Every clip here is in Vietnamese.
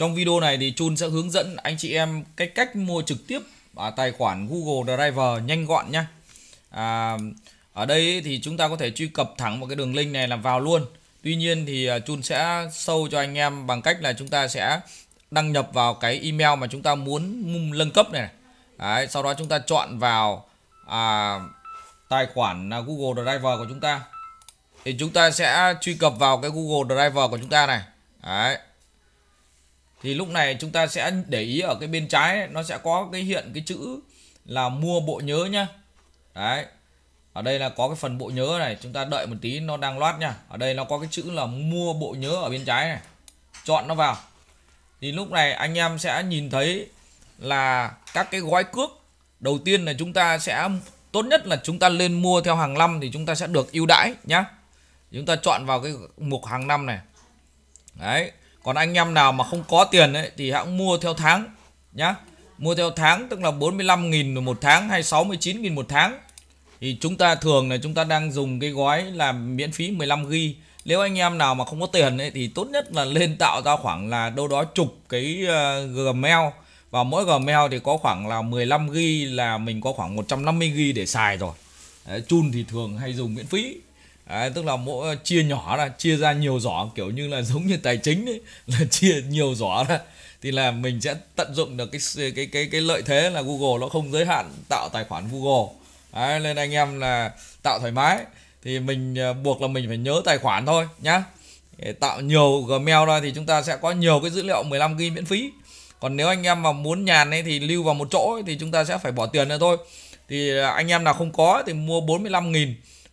Trong video này thì Chun sẽ hướng dẫn anh chị em cái cách mua trực tiếp à, tài khoản Google Drive nhanh gọn nhé. À, ở đây thì chúng ta có thể truy cập thẳng vào cái đường link này là vào luôn. Tuy nhiên thì à, Chun sẽ sâu cho anh em bằng cách là chúng ta sẽ đăng nhập vào cái email mà chúng ta muốn nâng cấp này. Đấy, sau đó chúng ta chọn vào à, tài khoản à, Google Drive của chúng ta. Thì chúng ta sẽ truy cập vào cái Google Drive của chúng ta này. Đấy, thì lúc này chúng ta sẽ để ý ở cái bên trái nó sẽ có cái hiện cái chữ là mua bộ nhớ nhá đấy ở đây là có cái phần bộ nhớ này chúng ta đợi một tí nó đang loát nha ở đây nó có cái chữ là mua bộ nhớ ở bên trái này chọn nó vào thì lúc này anh em sẽ nhìn thấy là các cái gói cước đầu tiên là chúng ta sẽ tốt nhất là chúng ta lên mua theo hàng năm thì chúng ta sẽ được ưu đãi nhá chúng ta chọn vào cái mục hàng năm này đấy còn anh em nào mà không có tiền ấy thì hãng mua theo tháng nhá mua theo tháng tức là 45.000 một tháng hay 69.000 một tháng thì chúng ta thường là chúng ta đang dùng cái gói là miễn phí 15 g nếu anh em nào mà không có tiền ấy, thì tốt nhất là lên tạo ra khoảng là đâu đó chục cái ờ, Gmail và mỗi Gmail thì có khoảng là 15 g là mình có khoảng 150 g để xài rồi chun thì thường hay dùng miễn phí Đấy, tức là mỗi ờ, chia nhỏ ra chia ra nhiều giỏ kiểu như là giống như tài chính ấy, là chia nhiều giỏ ra thì là mình sẽ tận dụng được cái cái cái cái lợi thế là Google nó không giới hạn tạo tài khoản Google Đấy, nên anh em là tạo thoải mái thì mình ờ, buộc là mình phải nhớ tài khoản thôi nhá để tạo nhiều Gmail ra thì chúng ta sẽ có nhiều cái dữ liệu 15 GB miễn phí còn nếu anh em mà muốn nhàn ấy thì lưu vào một chỗ ấy, thì chúng ta sẽ phải bỏ tiền nữa thôi thì ờ, anh em nào không có thì mua 45 000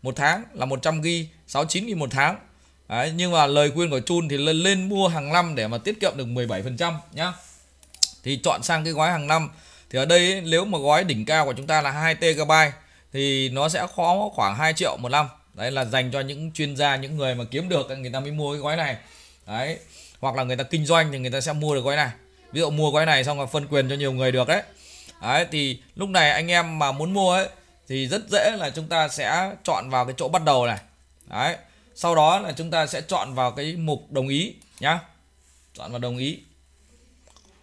một tháng là 100 g 69 nghìn một tháng Đấy, nhưng mà lời khuyên của Chun thì lên, lên mua hàng năm để mà tiết kiệm được 17% nhá thì chọn sang cái gói hàng năm thì ở đây ấy, nếu mà gói đỉnh cao của chúng ta là 2 TB thì nó sẽ khó khoảng 2 triệu một năm đấy là dành cho những chuyên gia những người mà kiếm được người ta mới mua cái gói này đấy hoặc là người ta kinh doanh thì người ta sẽ mua được gói này ví dụ mua gói này xong là phân quyền cho nhiều người được đấy đấy thì lúc này anh em mà muốn mua ấy thì rất dễ là chúng ta sẽ chọn vào cái chỗ bắt đầu này đấy sau đó là chúng ta sẽ chọn vào cái mục đồng ý nhá chọn vào đồng ý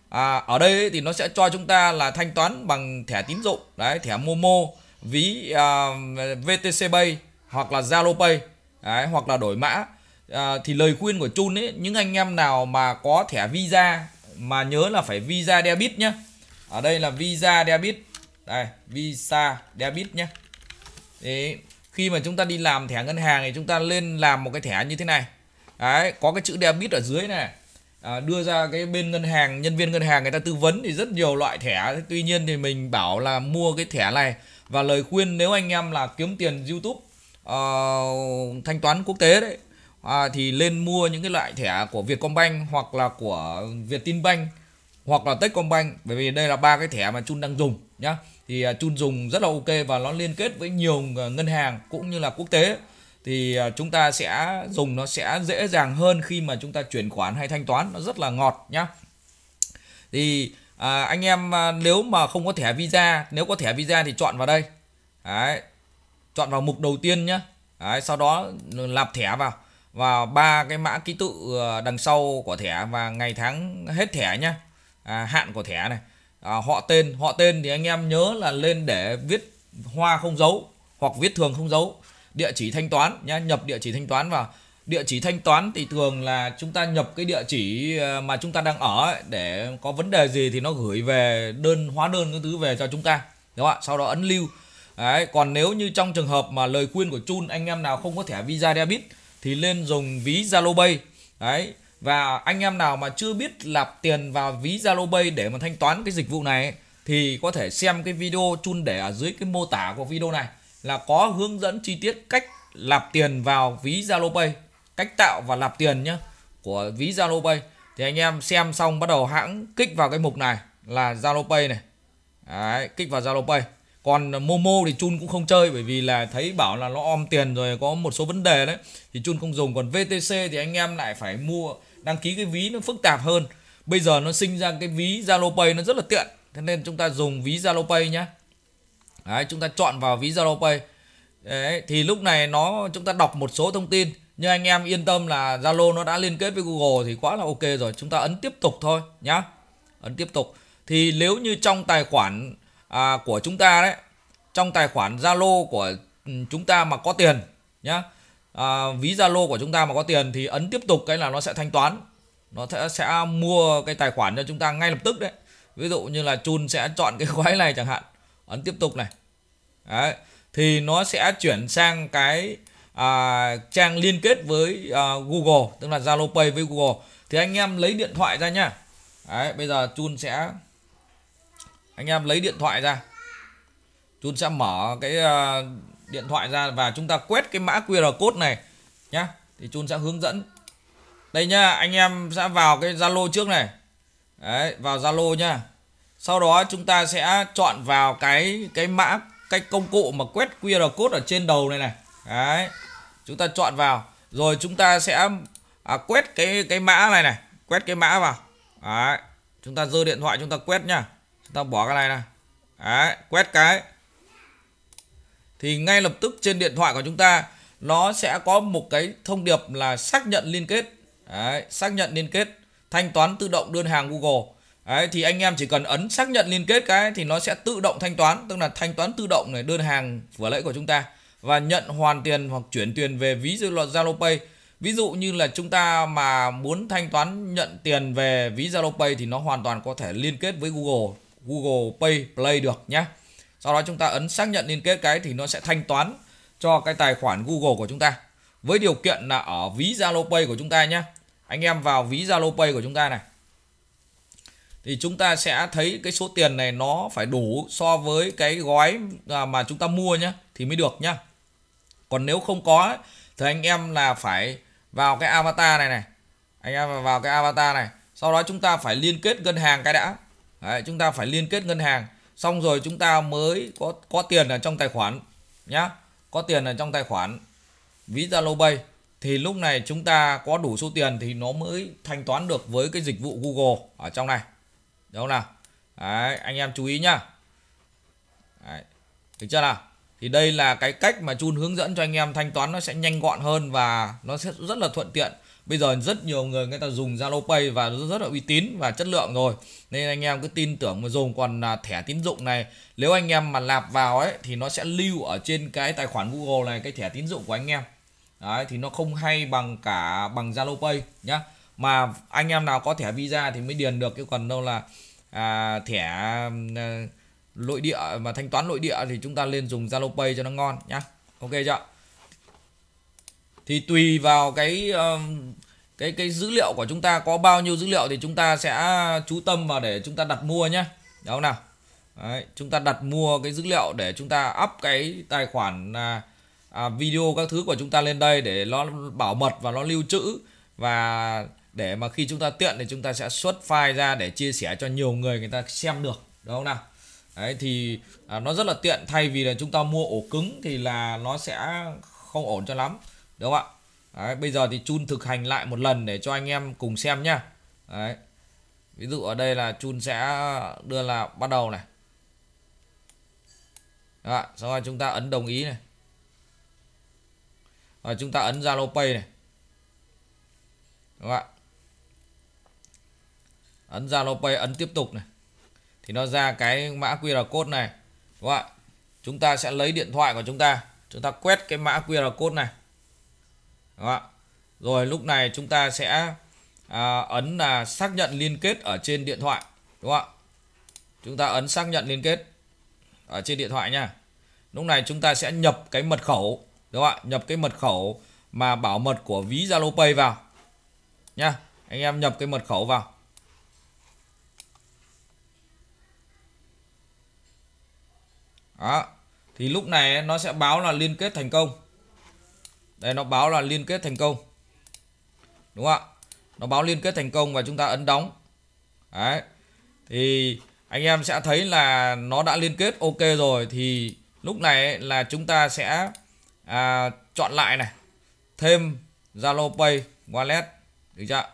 à, ở đây thì nó sẽ cho chúng ta là thanh toán bằng thẻ tín dụng đấy thẻ momo ví à, vtc pay hoặc là zalo pay đấy, hoặc là đổi mã à, thì lời khuyên của chun ấy những anh em nào mà có thẻ visa mà nhớ là phải visa debit nhá ở đây là visa debit đây visa debit nhé đấy khi mà chúng ta đi làm thẻ ngân hàng thì chúng ta lên làm một cái thẻ như thế này đấy có cái chữ debit ở dưới này à, đưa ra cái bên ngân hàng nhân viên ngân hàng người ta tư vấn thì rất nhiều loại thẻ tuy nhiên thì mình bảo là mua cái thẻ này và lời khuyên nếu anh em là kiếm tiền youtube uh, thanh toán quốc tế đấy à, thì lên mua những cái loại thẻ của vietcombank hoặc là của vietinbank hoặc là techcombank bởi vì đây là ba cái thẻ mà chun đang dùng nhá thì à, chun dùng rất là ok và nó liên kết với nhiều à, ngân hàng cũng như là quốc tế thì à, chúng ta sẽ dùng nó sẽ dễ dàng hơn khi mà chúng ta chuyển khoản hay thanh toán nó rất là ngọt nhá thì à, anh em nếu mà không có thẻ visa nếu có thẻ visa thì chọn vào đây Đấy, chọn vào mục đầu tiên nhá Đấy, sau đó lạp thẻ vào và ba cái mã ký tự đằng sau của thẻ và ngày tháng hết thẻ nhá à, hạn của thẻ này à, họ tên họ tên thì anh em nhớ là lên để viết hoa không dấu hoặc viết thường không dấu địa chỉ thanh toán nhá nhập địa chỉ thanh toán vào địa chỉ thanh toán thì thường là chúng ta nhập cái địa chỉ à, mà chúng ta đang ở ấy, để có vấn đề gì thì nó gửi về đơn hóa đơn cái thứ về cho chúng ta đúng không ạ sau đó ấn lưu Đấy, còn nếu như trong trường hợp mà lời khuyên của Chun anh em nào không có thẻ Visa debit thì lên dùng ví Zalo Pay. Đấy, và anh em nào mà chưa biết lạp tiền vào ví Zalo Pay để mà thanh toán cái dịch vụ này thì có thể xem cái video chun để ở dưới cái mô tả của video này là có hướng dẫn chi tiết cách lạp tiền vào ví Zalo Pay, cách tạo và lạp tiền nhá của ví Zalo Pay. Thì anh em xem xong bắt đầu hãng kích vào cái mục này là Zalo Pay này. Đấy, kích vào Zalo Pay. Còn Momo thì Chun cũng không chơi bởi vì là thấy bảo là nó om tiền rồi có một số vấn đề đấy thì Chun không dùng còn VTC thì anh em lại phải mua đăng ký cái ví nó phức tạp hơn bây giờ nó sinh ra cái ví Zalo Pay nó rất là tiện thế nên chúng ta dùng ví Zalo Pay nhé Đấy, chúng ta chọn vào ví Zalo Pay Đấy, thì lúc này nó chúng ta đọc một số thông tin nhưng anh em yên tâm là Zalo nó đã liên kết với Google thì quá là ok rồi chúng ta ấn tiếp tục thôi nhá ấn tiếp tục thì nếu như trong tài khoản à, của chúng ta đấy trong tài khoản Zalo của ừ, chúng ta mà có tiền nhá à, ví Zalo của chúng ta mà có tiền thì ấn tiếp tục cái là nó sẽ thanh toán nó sẽ, sẽ mua cái tài khoản cho chúng ta ngay lập tức đấy ví dụ như là chun sẽ chọn cái gói này chẳng hạn ấn tiếp tục này đấy. thì nó sẽ chuyển sang cái à, trang liên kết với à, Google tức là Zalo Pay với Google thì anh em lấy điện thoại ra nhá đấy, bây giờ chun sẽ anh em lấy điện thoại ra chun sẽ mở cái à, điện thoại ra và chúng ta quét cái mã QR code này nhá thì chun sẽ hướng dẫn đây nhá anh em sẽ vào cái Zalo trước này đấy vào Zalo nhá sau đó chúng ta sẽ chọn vào cái cái mã cái công cụ mà quét QR code ở trên đầu này này đấy chúng ta chọn vào rồi chúng ta sẽ à, quét cái cái mã này này quét cái mã vào đấy chúng ta dơ điện thoại chúng ta quét nhá chúng ta bỏ cái này này đấy quét cái thì ngay lập tức trên điện thoại của chúng ta nó sẽ có một cái thông điệp là xác nhận liên kết Đấy, xác nhận liên kết thanh toán tự động đơn hàng Google Đấy, thì anh em chỉ cần ấn xác nhận liên kết cái thì nó sẽ tự động thanh toán tức là thanh toán tự động này đơn hàng vừa lễ của chúng ta và nhận hoàn tiền hoặc chuyển tiền về ví dụ Zalo Pay ví dụ như là chúng ta mà muốn thanh toán nhận tiền về ví Zalo Pay thì nó hoàn toàn có thể liên kết với Google Google Pay Play được nhé sau đó chúng ta ấn xác nhận liên kết cái thì nó sẽ thanh toán cho cái tài khoản Google của chúng ta với điều kiện là ở ví Zalo Pay của chúng ta nhé anh em vào ví Zalo Pay của chúng ta này thì chúng ta sẽ thấy cái số tiền này nó phải đủ so với cái gói à, mà chúng ta mua nhé thì mới được nhá còn nếu không có thì anh em là phải vào cái avatar này này anh em vào cái avatar này sau đó chúng ta phải liên kết ngân hàng cái đã Đấy, chúng ta phải liên kết ngân hàng xong rồi chúng ta mới có có tiền ở trong tài khoản nhá có tiền ở trong tài khoản ví Zalo Pay thì lúc này chúng ta có đủ số tiền thì nó mới thanh toán được với cái dịch vụ Google ở trong này đúng không nào Đấy, anh em chú ý nhá Đấy, được chưa nào thì đây là cái cách mà chun hướng dẫn cho anh em thanh toán nó sẽ nhanh gọn hơn và nó sẽ rất là thuận tiện bây giờ rất nhiều người người ta dùng Zalo Pay và rất là uy tín và chất lượng rồi nên anh em cứ tin tưởng mà dùng còn à, thẻ tín dụng này nếu anh em mà lạp vào ấy thì nó sẽ lưu ở trên cái tài khoản Google này cái thẻ tín dụng của anh em đấy thì nó không hay bằng cả bằng Zalo Pay nhá mà anh em nào có thẻ Visa thì mới điền được cái còn đâu là à, thẻ à, nội địa mà thanh toán nội địa thì chúng ta lên dùng Zalo Pay cho nó ngon nhá. Ok chưa? Thì tùy vào cái um, cái cái dữ liệu của chúng ta có bao nhiêu dữ liệu thì chúng ta sẽ chú tâm vào để chúng ta đặt mua nhá. Đúng không nào? Đấy, chúng ta đặt mua cái dữ liệu để chúng ta up cái tài khoản à, à, video các thứ của chúng ta lên đây để nó bảo mật và nó lưu trữ và để mà khi chúng ta tiện thì chúng ta sẽ xuất file ra để chia sẻ cho nhiều người người ta xem được đúng không nào đấy thì à, nó rất là tiện thay vì là chúng ta mua ổ cứng thì là nó sẽ không ổn cho lắm đúng không ạ đấy, bây giờ thì chun thực hành lại một lần để cho anh em cùng xem nhá đấy ví dụ ở đây là chun sẽ đưa là bắt đầu này đó, xong rồi chúng ta ấn đồng ý này rồi chúng ta ấn Zalo Pay này đúng không ạ ấn Zalo Pay ấn tiếp tục này thì nó ra cái mã QR code này đúng không ạ chúng ta sẽ lấy điện thoại của chúng ta chúng ta quét cái mã QR code này đúng không ạ rồi lúc này chúng ta sẽ à, ấn là xác nhận liên kết ở trên điện thoại đúng không ạ chúng ta ấn xác nhận liên kết ở trên điện thoại nha lúc này chúng ta sẽ nhập cái mật khẩu đúng không ạ nhập cái mật khẩu mà bảo mật của ví Zalo Pay vào nha anh em nhập cái mật khẩu vào đó thì lúc này nó sẽ báo là liên kết thành công đây nó báo là liên kết thành công đúng không ạ nó báo liên kết thành công và chúng ta ấn đóng đấy thì anh em sẽ thấy là nó đã liên kết ok rồi thì lúc này là chúng ta sẽ à, chọn lại này thêm Zalo Pay Wallet được chưa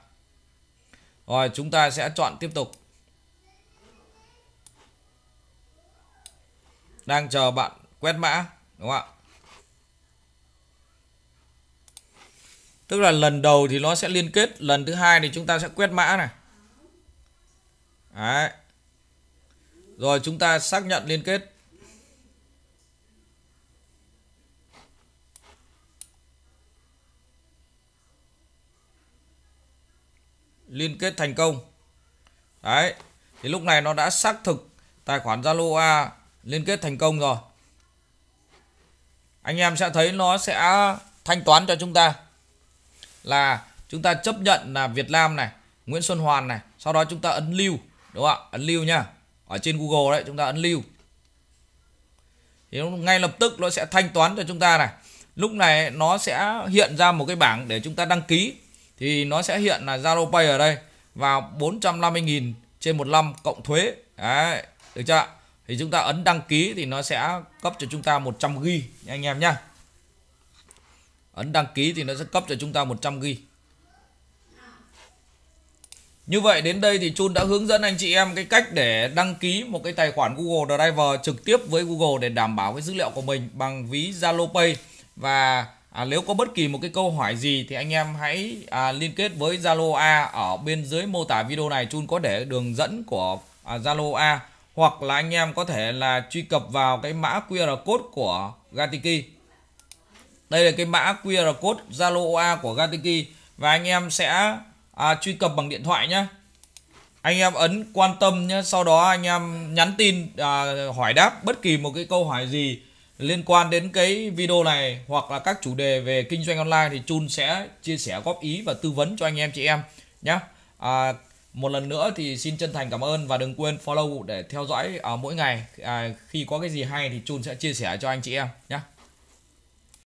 rồi chúng ta sẽ chọn tiếp tục đang chờ bạn quét mã đúng không ạ tức là lần đầu thì nó sẽ liên kết lần thứ hai thì chúng ta sẽ quét mã này Đấy. rồi chúng ta xác nhận liên kết liên kết thành công đấy thì lúc này nó đã xác thực tài khoản Zalo A liên kết thành công rồi anh em sẽ thấy nó sẽ thanh toán cho chúng ta là chúng ta chấp nhận là Việt Nam này Nguyễn Xuân Hoàn này sau đó chúng ta ấn lưu đúng không ạ ấn lưu nha ở trên Google đấy chúng ta ấn lưu thì ngay lập tức nó sẽ thanh toán cho chúng ta này lúc này nó sẽ hiện ra một cái bảng để chúng ta đăng ký thì nó sẽ hiện là Zalo Pay ở đây vào 450.000 trên một năm cộng thuế đấy được chưa ạ thì chúng ta ấn đăng ký thì nó sẽ cấp cho chúng ta 100 GB nha anh em nhá. Ấn đăng ký thì nó sẽ cấp cho chúng ta 100 GB. Như vậy đến đây thì Chun đã hướng dẫn anh chị em cái cách để đăng ký một cái tài khoản Google Drive trực tiếp với Google để đảm bảo cái dữ liệu của mình bằng ví Zalo Pay và À, nếu có bất kỳ một cái câu hỏi gì thì anh em hãy à, liên kết với Zalo A ở bên dưới mô tả video này Chun có để đường dẫn của à, Zalo à, A hoặc là anh em có thể là truy cập vào cái mã QR code của Gatiki. Đây là cái mã QR code Zalo OA của Gatiki và anh em sẽ à, truy cập bằng điện thoại nhé. Anh em ấn quan tâm nhé, sau đó anh em nhắn tin à, hỏi đáp bất kỳ một cái câu hỏi gì liên quan đến cái video này hoặc là các chủ đề về kinh doanh online thì Chun sẽ chia sẻ góp ý và tư vấn cho anh em chị em nhé. À, một lần nữa thì xin chân thành cảm ơn và đừng quên follow để theo dõi uh, mỗi ngày uh, khi có cái gì hay thì chun sẽ chia sẻ cho anh chị em nhé